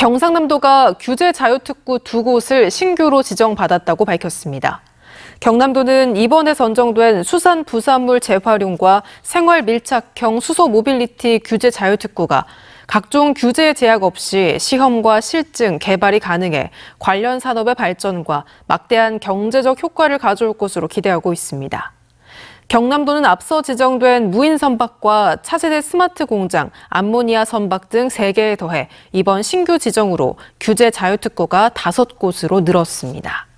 경상남도가 규제 자유특구 두 곳을 신규로 지정받았다고 밝혔습니다. 경남도는 이번에 선정된 수산 부산물 재활용과 생활 밀착형 수소 모빌리티 규제 자유특구가 각종 규제 제약 없이 시험과 실증, 개발이 가능해 관련 산업의 발전과 막대한 경제적 효과를 가져올 것으로 기대하고 있습니다. 경남도는 앞서 지정된 무인 선박과 차세대 스마트 공장, 암모니아 선박 등 3개에 더해 이번 신규 지정으로 규제 자유특구가 5곳으로 늘었습니다.